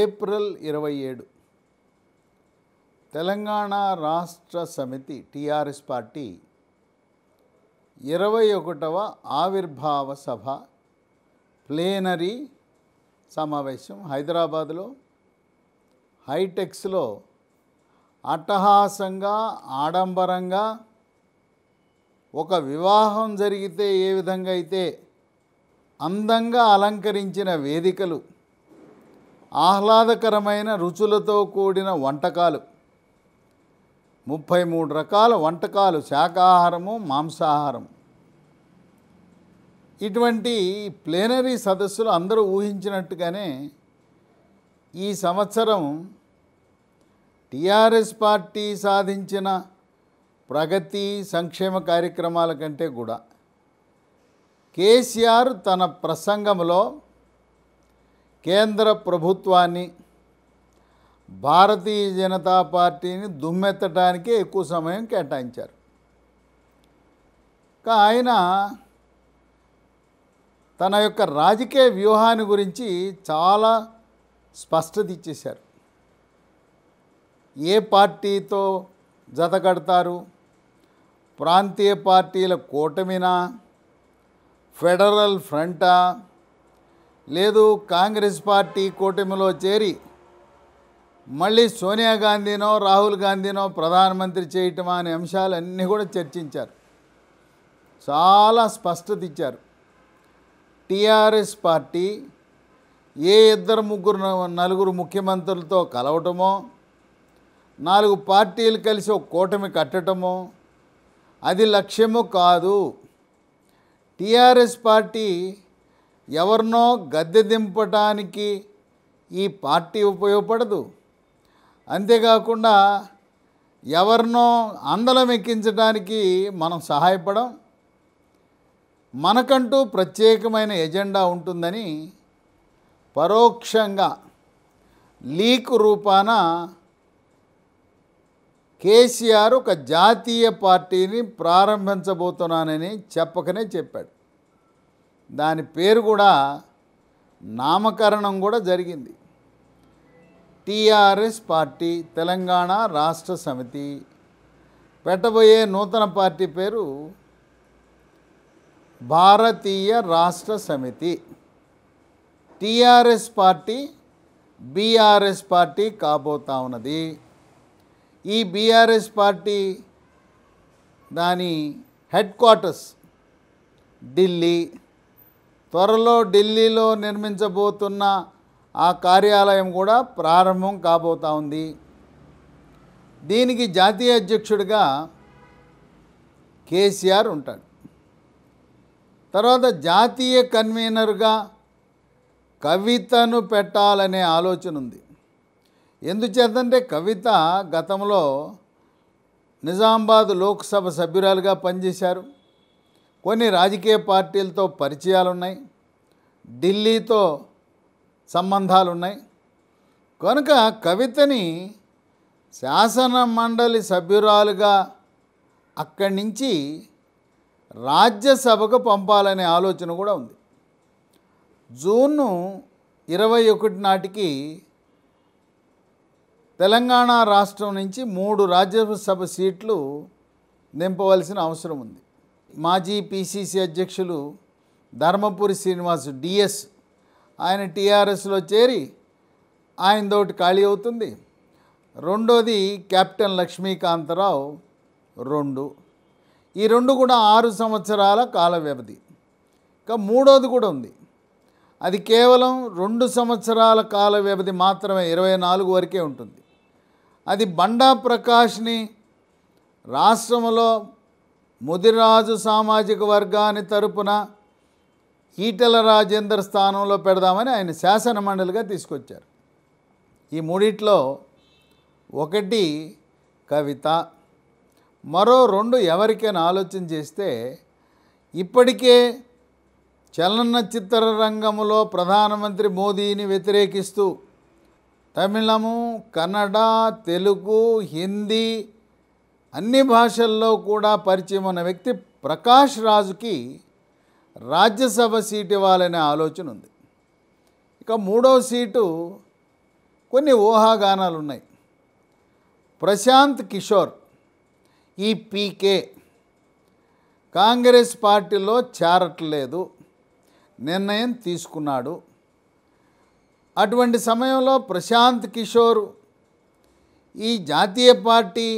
April ఇరవై ఏడు తెలంగాణ రాష్ట్ర సమితి టీఆర్ఎస్ పార్టీ ఇరవై ఒకటవ ఆవిర్భావ సభ ప్లేనరీ సమావేశం హైదరాబాదులో హైటెక్స్లో అట్టహాసంగా ఆడంబరంగా ఒక వివాహం జరిగితే ఏ విధంగా అయితే అందంగా అలంకరించిన వేదికలు ఆహ్లాదకరమైన రుచులతో కూడిన వంటకాలు ముప్పై మూడు రకాల వంటకాలు శాకాహారము మాంసాహారం ఇటువంటి ప్లేనరీ సదస్సులు అందరూ ఊహించినట్టుగానే ఈ సంవత్సరం టీఆర్ఎస్ పార్టీ సాధించిన ప్రగతి సంక్షేమ కార్యక్రమాల కంటే కూడా కేసీఆర్ తన ప్రసంగంలో కేంద్ర ప్రభుత్వాన్ని భారతీయ జనతా పార్టీని దుమ్మెత్తడానికి ఎక్కువ సమయం కేటాయించారు ఆయన తన యొక్క రాజకీయ వ్యూహాన్ని గురించి చాలా స్పష్టత ఇచ్చేశారు ఏ పార్టీతో జత కడతారు ప్రాంతీయ పార్టీల కూటమినా ఫెడరల్ ఫ్రంటా లేదు కాంగ్రెస్ పార్టీ కూటమిలో చేరి మళ్ళీ సోనియా గాంధీనో రాహుల్ గాంధీనో ప్రధానమంత్రి చేయటమా అనే అంశాలన్నీ కూడా చర్చించారు చాలా స్పష్టత ఇచ్చారు టీఆర్ఎస్ పార్టీ ఏ ఇద్దరు ముగ్గురు నలుగురు ముఖ్యమంత్రులతో కలవటమో నాలుగు పార్టీలు కలిసి ఒక కూటమి కట్టడమో అది లక్ష్యము కాదు టీఆర్ఎస్ పార్టీ ఎవరినో గద్దె దింపటానికి ఈ పార్టీ ఉపయోగపడదు అంతేకాకుండా ఎవరినో అందలం ఎక్కించడానికి మనం సహాయపడం మనకంటూ ప్రత్యేకమైన ఎజెండా ఉంటుందని పరోక్షంగా లీక్ రూపాన కేసీఆర్ ఒక జాతీయ పార్టీని ప్రారంభించబోతున్నానని చెప్పకనే చెప్పాడు దాని పేరు కూడా నామకరణం కూడా జరిగింది టీఆర్ఎస్ పార్టీ తెలంగాణ రాష్ట్ర సమితి పెట్టబోయే నూతన పార్టీ పేరు Bharatiya Rashtra Samithi TRS party BRS party కాబోతా ఉన్నది ఈ బీఆర్ఎస్ పార్టీ దాని హెడ్ క్వార్టర్స్ ఢిల్లీ త్వరలో ఢిల్లీలో నిర్మించబోతున్న ఆ కార్యాలయం కూడా ప్రారంభం కాబోతూ ఉంది దీనికి జాతీయ అధ్యక్షుడిగా కేసీఆర్ ఉంటాడు తర్వాత జాతీయ కన్వీనర్గా కవితను పెట్టాలనే ఆలోచన ఉంది ఎందుచేతంటే కవిత గతంలో నిజామాబాద్ లోక్సభ సభ్యురాలుగా పనిచేశారు కొన్ని రాజకీయ పార్టీలతో పరిచయాలు ఉన్నాయి ఢిల్లీతో సంబంధాలు ఉన్నాయి కనుక కవితని శాసన మండలి సభ్యురాలుగా అక్కడి నుంచి రాజ్యసభకు పంపాలనే ఆలోచన కూడా ఉంది జూను ఇరవై ఒకటి నాటికి తెలంగాణ రాష్ట్రం నుంచి మూడు రాజ్యసభ సీట్లు నింపవలసిన అవసరం ఉంది మాజీ పిసిసి అధ్యక్షులు ధర్మపురి శ్రీనివాస్ డిఎస్ ఆయన టీఆర్ఎస్లో చేరి ఆయనతోటి ఖాళీ అవుతుంది రెండోది కెప్టెన్ లక్ష్మీకాంతరావు రెండు ఈ రెండు కూడా ఆరు సంవత్సరాల కాల వ్యవధి ఇంకా మూడోది కూడా ఉంది అది కేవలం రెండు సంవత్సరాల కాల వ్యవధి మాత్రమే ఇరవై నాలుగు వరకే ఉంటుంది అది బండా ప్రకాష్ని రాష్ట్రంలో ముదిరాజు సామాజిక వర్గాన్ని తరపున ఈటల రాజేందర్ స్థానంలో పెడదామని ఆయన శాసన మండలిగా తీసుకొచ్చారు ఈ మూడిట్లో ఒకటి కవిత మరో రెండు ఎవరికైనా ఆలోచన చేస్తే ఇప్పటికే చలనచిత్ర రంగంలో ప్రధానమంత్రి మోదీని వ్యతిరేకిస్తూ తమిళము కన్నడ తెలుగు హిందీ అన్ని భాషల్లో కూడా పరిచయం ఉన్న వ్యక్తి ప్రకాష్ రాజుకి రాజ్యసభ సీటు ఇవ్వాలనే ఆలోచన ఉంది ఇక మూడవ సీటు కొన్ని ఊహాగానాలు ఉన్నాయి ప్రశాంత్ కిషోర్ ఈ పీకే కాంగ్రెస్ పార్టీలో చేరట్లేదు నిర్ణయం తీసుకున్నాడు అటువంటి సమయంలో ప్రశాంత్ కిషోర్ ఈ జాతీయ పార్టీ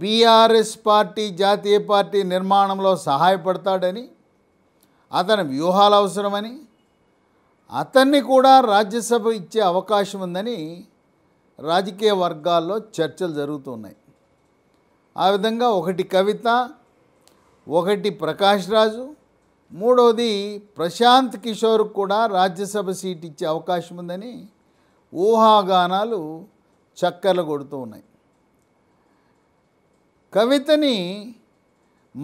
బీఆర్ఎస్ పార్టీ జాతీయ పార్టీ నిర్మాణంలో సహాయపడతాడని అతని వ్యూహాలు అవసరమని అతన్ని కూడా రాజ్యసభ ఇచ్చే అవకాశం ఉందని రాజకీయ వర్గాల్లో చర్చలు జరుగుతున్నాయి ఆ విధంగా ఒకటి కవిత ఒకటి ప్రకాష్ రాజు మూడవది ప్రశాంత్ కిషోర్ కూడా రాజ్యసభ సీట్ ఇచ్చే అవకాశం ఉందని ఊహాగానాలు చక్కర్లు కొడుతూ ఉన్నాయి కవితని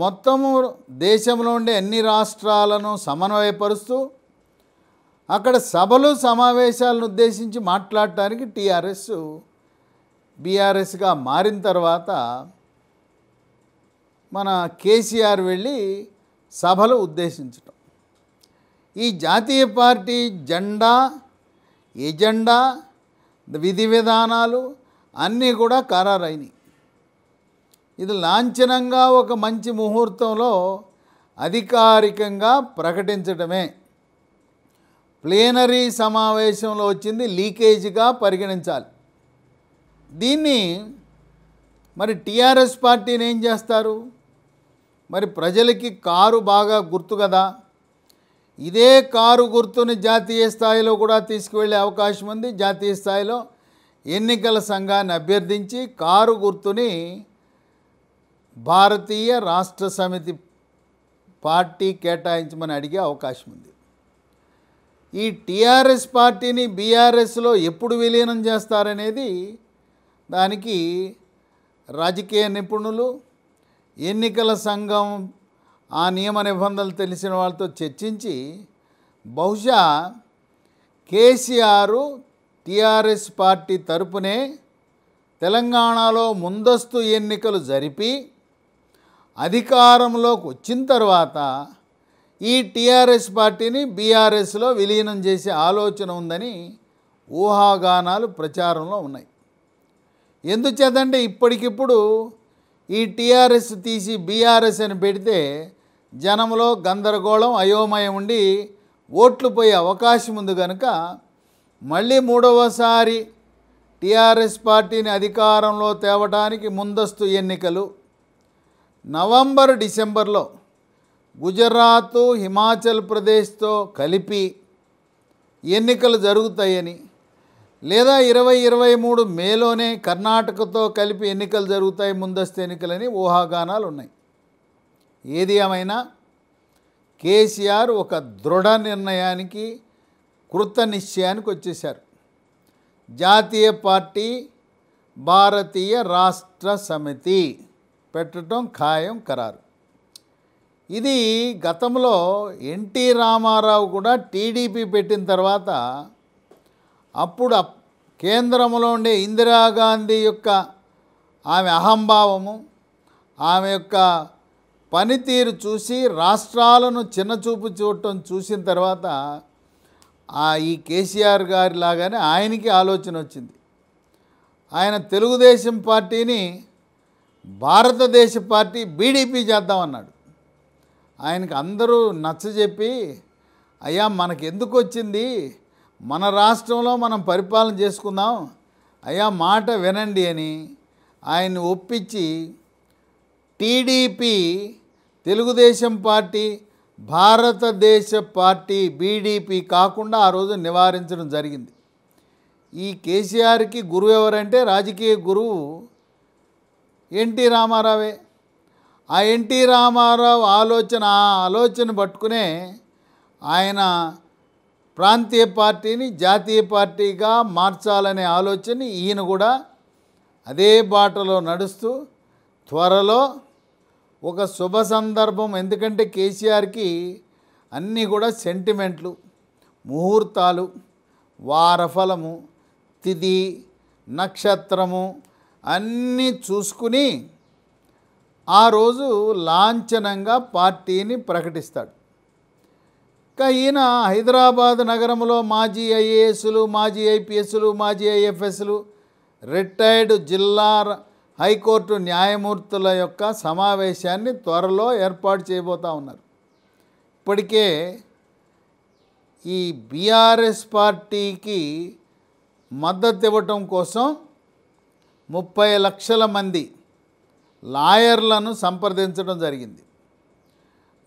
మొత్తము దేశంలో ఉండే అన్ని రాష్ట్రాలను సమన్వయపరుస్తూ అక్కడ సభలు సమావేశాలను ఉద్దేశించి మాట్లాడటానికి టీఆర్ఎస్ బీఆర్ఎస్గా మారిన తర్వాత మన కేసీఆర్ వెళ్ళి సభలు ఉద్దేశించటం ఈ జాతీయ పార్టీ జెండా ఎజెండా విధి విధానాలు అన్నీ కూడా ఖరారైనవి ఇది లాంఛనంగా ఒక మంచి ముహూర్తంలో అధికారికంగా ప్రకటించడమే ప్లేనరీ సమావేశంలో వచ్చింది లీకేజీగా పరిగణించాలి దీన్ని మరి టీఆర్ఎస్ పార్టీని ఏం చేస్తారు మరి ప్రజలకి కారు బాగా గుర్తు కదా ఇదే కారు గుర్తుని జాతీయ స్థాయిలో కూడా తీసుకువెళ్ళే అవకాశం ఉంది జాతీయ స్థాయిలో ఎన్నికల సంఘాన్ని అభ్యర్థించి కారు గుర్తుని భారతీయ రాష్ట్ర సమితి పార్టీ కేటాయించమని అడిగే అవకాశం ఉంది ఈ టీఆర్ఎస్ పార్టీని బీఆర్ఎస్లో ఎప్పుడు విలీనం చేస్తారనేది దానికి రాజకీయ నిపుణులు ఎన్నికల సంఘం ఆ నియమ నిబంధనలు తెలిసిన వాళ్ళతో చర్చించి బహుశా కేసీఆర్ టీఆర్ఎస్ పార్టీ తరపునే తెలంగాణలో ముందస్తు ఎన్నికలు జరిపి అధికారంలోకి వచ్చిన తర్వాత ఈ టీఆర్ఎస్ పార్టీని బీఆర్ఎస్లో విలీనం చేసే ఆలోచన ఉందని ఊహాగానాలు ప్రచారంలో ఉన్నాయి ఎందుచేతంటే ఇప్పటికిప్పుడు ఈ టీఆర్ఎస్ తీసి బీఆర్ఎస్ అని పెడితే జనంలో గందరగోళం అయోమయం ఉండి ఓట్లు పోయే అవకాశం ఉంది కనుక మళ్ళీ మూడవసారి టీఆర్ఎస్ పార్టీని అధికారంలో తేవటానికి ముందస్తు ఎన్నికలు నవంబర్ డిసెంబర్లో గుజరాత్ హిమాచల్ ప్రదేశ్తో కలిపి ఎన్నికలు జరుగుతాయని లేదా ఇరవై ఇరవై మూడు మేలోనే కర్ణాటకతో కలిపి ఎన్నికలు జరుగుతాయి ముందస్తు ఎన్నికలని ఊహాగానాలు ఉన్నాయి ఏది ఏమైనా కేసీఆర్ ఒక దృఢ నిర్ణయానికి కృత నిశ్చయానికి వచ్చేశారు జాతీయ పార్టీ భారతీయ రాష్ట్ర సమితి పెట్టడం ఖాయం ఖరారు ఇది గతంలో ఎన్టీ రామారావు కూడా టీడీపీ పెట్టిన తర్వాత అప్పుడు కేంద్రంలో ఉండే ఇందిరాగాంధీ యొక్క ఆమె అహంభావము ఆమె యొక్క పనితీరు చూసి రాష్ట్రాలను చిన్నచూపు చూడటం చూసిన తర్వాత ఈ కేసీఆర్ గారి లాగానే ఆయనకి ఆలోచన వచ్చింది ఆయన తెలుగుదేశం పార్టీని భారతదేశ పార్టీ బీడీపీ చేద్దామన్నాడు ఆయనకు అందరూ నచ్చజెప్పి అయ్యా మనకెందుకు వచ్చింది మన రాష్ట్రంలో మనం పరిపాలన చేసుకుందాం అయ్యా మాట వినండి అని ఆయన్ని ఒప్పించి టీడీపీ తెలుగుదేశం పార్టీ భారతదేశ పార్టీ బీడీపీ కాకుండా ఆ రోజు నివారించడం జరిగింది ఈ కేసీఆర్కి గురువు ఎవరంటే రాజకీయ గురువు ఎన్టీ రామారావే ఆ ఎన్టీ రామారావు ఆలోచన ఆ ఆలోచన పట్టుకునే ఆయన ప్రాంతీయ పార్టీని జాతీయ పార్టీగా మార్చాలనే ఆలోచన ఈయన కూడా అదే బాటలో నడుస్తూ త్వరలో ఒక శుభ సందర్భం ఎందుకంటే కేసీఆర్కి అన్నీ కూడా సెంటిమెంట్లు ముహూర్తాలు వారఫలము తిథి నక్షత్రము అన్నీ చూసుకుని ఆ రోజు లాంఛనంగా పార్టీని ప్రకటిస్తాడు ఇక ఈయన హైదరాబాద్ నగరంలో మాజీ ఐఏఎస్లు మాజీ ఐపీఎస్లు మాజీ ఐఎఫ్ఎస్లు రిటైర్డ్ జిల్లా హైకోర్టు న్యాయమూర్తుల యొక్క సమావేశాన్ని త్వరలో ఏర్పాటు చేయబోతూ ఉన్నారు ఇప్పటికే ఈ బీఆర్ఎస్ పార్టీకి మద్దతు ఇవ్వటం కోసం ముప్పై లక్షల మంది లాయర్లను సంప్రదించడం జరిగింది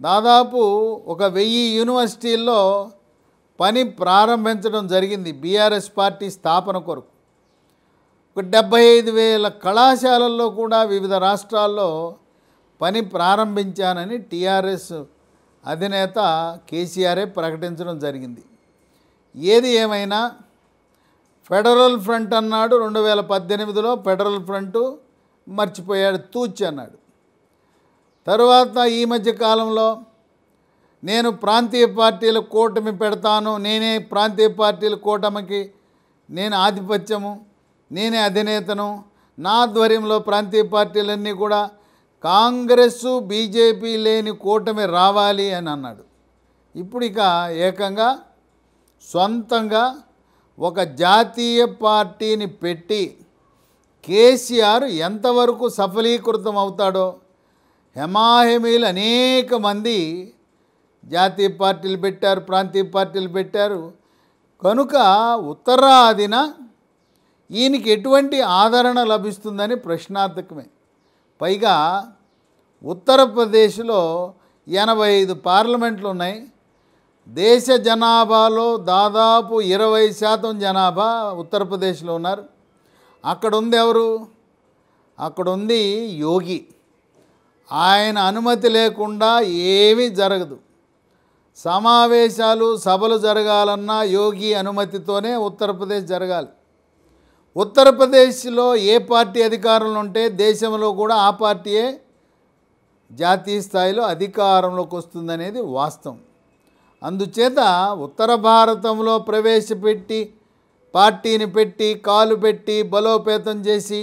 దాదాపు ఒక వెయ్యి యూనివర్సిటీల్లో పని ప్రారంభించడం జరిగింది బీఆర్ఎస్ పార్టీ స్థాపన కొరకు ఒక డెబ్భై ఐదు వేల కళాశాలల్లో కూడా వివిధ రాష్ట్రాల్లో పని ప్రారంభించానని టీఆర్ఎస్ అధినేత కేసీఆర్ఏ ప్రకటించడం జరిగింది ఏది ఏమైనా ఫెడరల్ ఫ్రంట్ అన్నాడు రెండు వేల పద్దెనిమిదిలో ఫెడరల్ ఫ్రంట్ మర్చిపోయాడు తూచి అన్నాడు తరువాత ఈ మధ్య కాలంలో నేను ప్రాంతీయ పార్టీల కూటమి పెడతాను నేనే ప్రాంతీయ పార్టీల కూటమికి నేను ఆధిపత్యము నేనే అధినేతను నా ఆధ్వర్యంలో ప్రాంతీయ పార్టీలన్నీ కూడా కాంగ్రెస్ బీజేపీ లేని కూటమి రావాలి అని అన్నాడు ఇప్పుడు ఇక ఏకంగా సొంతంగా ఒక జాతీయ పార్టీని పెట్టి కేసీఆర్ ఎంతవరకు సఫలీకృతం అవుతాడో హెమాహిమీలు అనేక మంది జాతీయ పార్టీలు పెట్టారు ప్రాంతీయ పార్టీలు పెట్టారు కనుక ఉత్తరాదిన ఈయనకి ఎటువంటి ఆదరణ లభిస్తుందని ప్రశ్నార్థకమే పైగా ఉత్తరప్రదేశ్లో ఎనభై ఐదు పార్లమెంట్లు ఉన్నాయి దేశ జనాభాలో దాదాపు ఇరవై శాతం జనాభా ఉత్తరప్రదేశ్లో ఉన్నారు అక్కడ ఉంది ఎవరు అక్కడ ఉంది యోగి ఆయన అనుమతి లేకుండా ఏమీ జరగదు సమావేశాలు సభలు జరగాలన్నా యోగి అనుమతితోనే ఉత్తరప్రదేశ్ జరగాలి ఉత్తరప్రదేశ్లో ఏ పార్టీ అధికారంలో ఉంటే దేశంలో కూడా ఆ పార్టీయే జాతీయ స్థాయిలో అధికారంలోకి వస్తుందనేది వాస్తవం అందుచేత ఉత్తర భారతంలో ప్రవేశపెట్టి పార్టీని పెట్టి కాలు పెట్టి బలోపేతం చేసి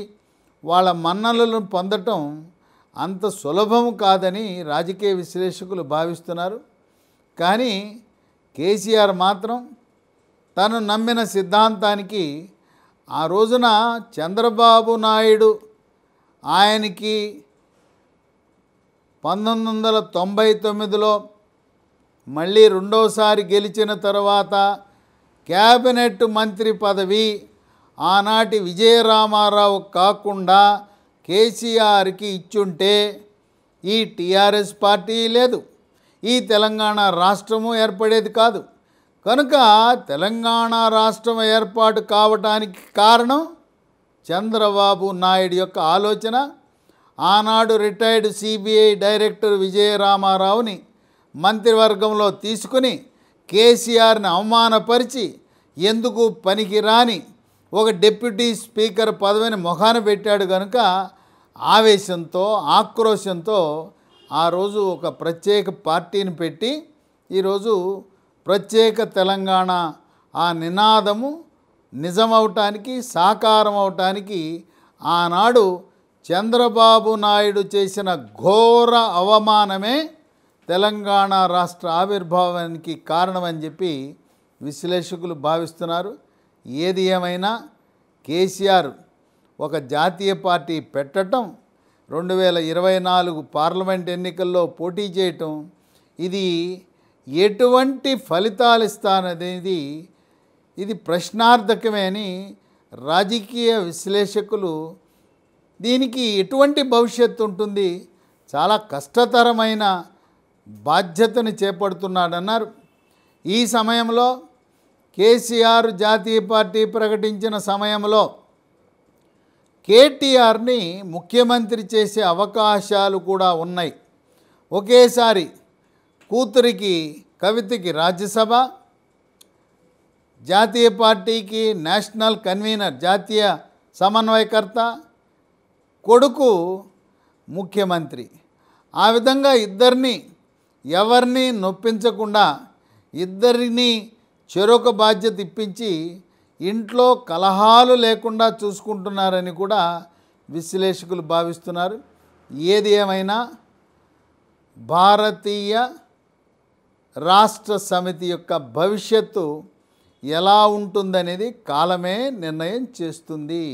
వాళ్ళ మన్నలను పొందటం అంత సులభం కాదని రాజకీయ విశ్లేషకులు భావిస్తున్నారు కానీ కేసీఆర్ మాత్రం తను నమ్మిన సిద్ధాంతానికి ఆ రోజున చంద్రబాబు నాయుడు ఆయనకి పంతొమ్మిది వందల తొంభై తొమ్మిదిలో మళ్ళీ రెండోసారి గెలిచిన తర్వాత క్యాబినెట్ మంత్రి పదవి ఆనాటి విజయరామారావు కాకుండా కేసీఆర్కి ఇచ్చుంటే ఈ టీఆర్ఎస్ పార్టీ లేదు ఈ తెలంగాణ రాష్ట్రము ఏర్పడేది కాదు కనుక తెలంగాణ రాష్ట్రం ఏర్పాటు కావటానికి కారణం చంద్రబాబు నాయుడు యొక్క ఆలోచన ఆనాడు రిటైర్డ్ సిబిఐ డైరెక్టర్ విజయరామారావుని మంత్రివర్గంలో తీసుకుని కేసీఆర్ని అవమానపరిచి ఎందుకు పనికిరాని ఒక డిప్యూటీ స్పీకర్ పదవిని మొహాన పెట్టాడు కనుక ఆవేశంతో ఆక్రోశంతో ఆ రోజు ఒక ప్రత్యేక పార్టీని పెట్టి ఈరోజు ప్రత్యేక తెలంగాణ ఆ నినాదము నిజమవటానికి సాకారం అవటానికి ఆనాడు చంద్రబాబు నాయుడు చేసిన ఘోర అవమానమే తెలంగాణ రాష్ట్ర ఆవిర్భావానికి కారణమని చెప్పి విశ్లేషకులు భావిస్తున్నారు ఏది ఏమైనా కేసీఆర్ ఒక జాతీయ పార్టీ పెట్టడం రెండు వేల ఇరవై నాలుగు పార్లమెంట్ ఎన్నికల్లో పోటీ చేయటం ఇది ఎటువంటి ఫలితాలు ఇస్తాననేది ఇది ప్రశ్నార్థకమే అని రాజకీయ విశ్లేషకులు దీనికి ఎటువంటి భవిష్యత్తు ఉంటుంది చాలా కష్టతరమైన బాధ్యతను చేపడుతున్నాడన్నారు ఈ సమయంలో కేసీఆర్ జాతీయ పార్టీ ప్రకటించిన సమయంలో కేటీఆర్ని ముఖ్యమంత్రి చేసే అవకాశాలు కూడా ఉన్నాయి ఒకేసారి కూతురికి కవితకి రాజ్యసభ జాతీయ పార్టీకి నేషనల్ కన్వీనర్ జాతీయ సమన్వయకర్త కొడుకు ముఖ్యమంత్రి ఆ విధంగా ఇద్దరిని ఎవరిని నొప్పించకుండా ఇద్దరిని చెరొక బాధ్యత ఇప్పించి ఇంట్లో కలహాలు లేకుండా చూసుకుంటున్నారని కూడా విశ్లేషకులు భావిస్తున్నారు ఏది ఏమైనా భారతీయ రాష్ట్ర సమితి యొక్క భవిష్యత్తు ఎలా ఉంటుందనేది కాలమే నిర్ణయం చేస్తుంది